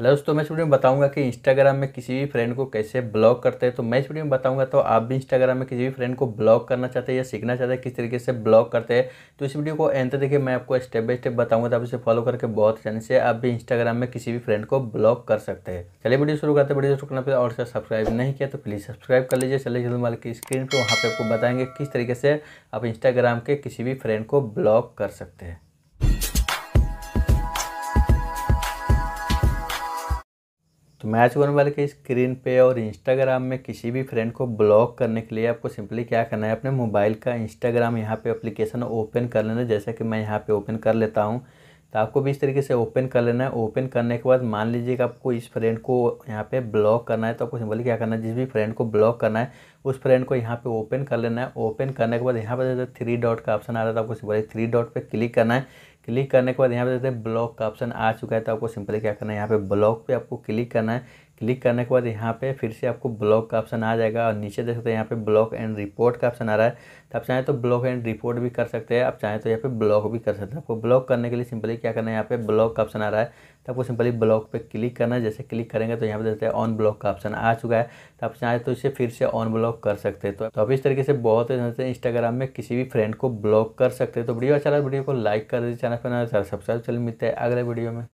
hello तो दोस्तों मैं इस वीडियो में बताऊंगा कि इंस्टाग्राम में किसी भी फ्रेंड को कैसे ब्लॉक करते हैं तो मैं इस वीडियो में बताऊंगा तो आप भी इंस्टाग्राम में किसी भी फ्रेंड को ब्लॉक करना चाहते हैं या सीखना चाहते हैं किस तरीके से ब्लॉक करते हैं तो इस वीडियो को एंड देखिए मैं आपको स्टेप बाय स्टेप बताऊंगा तो आप इसे फॉलो करके बहुत आसानी से आप भी इंस्टाग्राम में किसी भी फ्रेंड को ब्लॉक कर सकते हैं चलिए वीडियो शुरू करते वीडियो शुरू करना और सब्सक्राइब नहीं किया तो प्लीज़ सब्सक्राइब कर लीजिए चलिए जल्द मालिक की स्क्रीन पर वहाँ पर आपको बताएंगे किस तरीके से आप इंस्टाग्राम के किसी भी फ्रेंड को ब्लॉक कर सकते हैं तो मैच होने वाले के स्क्रीन पे और इंस्टाग्राम में किसी भी फ्रेंड को ब्लॉक करने के लिए आपको सिंपली क्या करना है अपने मोबाइल का इंस्टाग्राम यहाँ पे एप्लीकेशन ओपन कर लेना जैसा कि मैं यहाँ पे ओपन कर लेता हूँ तो आपको भी इस तरीके से ओपन कर लेना है ओपन करने के बाद मान लीजिए कि आपको इस फ्रेंड को यहाँ पे ब्लॉक करना है तो आपको सिंपली क्या करना है जिस भी फ्रेंड को ब्लॉक करना है उस फ्रेंड को यहाँ पे ओपन कर लेना है ओपन करने के बाद यहाँ पर जैसे थ्री डॉट का ऑप्शन आ रहा है तो आपको सिंपली थ्री डॉट पर क्लिक करना है क्लिक करने के बाद यहाँ पे देखते हैं ब्लॉक का ऑप्शन आ चुका है तो आपको सिंपली क्या करना है यहाँ पे ब्लॉक पे आपको क्लिक करना है क्लिक करने के बाद यहाँ पे फिर से आपको ब्लॉक का ऑप्शन आ जाएगा और नीचे देख सकते हैं यहाँ पे ब्लॉक एंड रिपोर्ट का ऑप्शन आ रहा है तो आप चाहें तो ब्लॉक एंड रिपोर्ट भी कर सकते हैं आप चाहें तो यहाँ पे ब्लॉक भी कर सकते हैं आपको ब्लॉक करने के लिए सिंपली क्या करना है यहाँ पे ब्लॉक का ऑप्शन आ रहा है तो आपको सिंपली ब्लॉक पर क्लिक करना है जैसे क्लिक करेंगे तो यहाँ पे देखते हैं ऑन ब्लॉक का ऑप्शन आ चुका है तो आप चाहें तो इसे फिर से ऑन ब्लॉक कर सकते हैं तो, तो आप इस तरीके से बहुत इंस्टाग्राम में किसी भी फ्रेंड को ब्लॉक कर सकते हैं तो वीडियो अच्छा लगा वीडियो को लाइक कर दीजिए चैनल पर सब्सक्राइब तो चल मिलते हैं अगले वीडियो में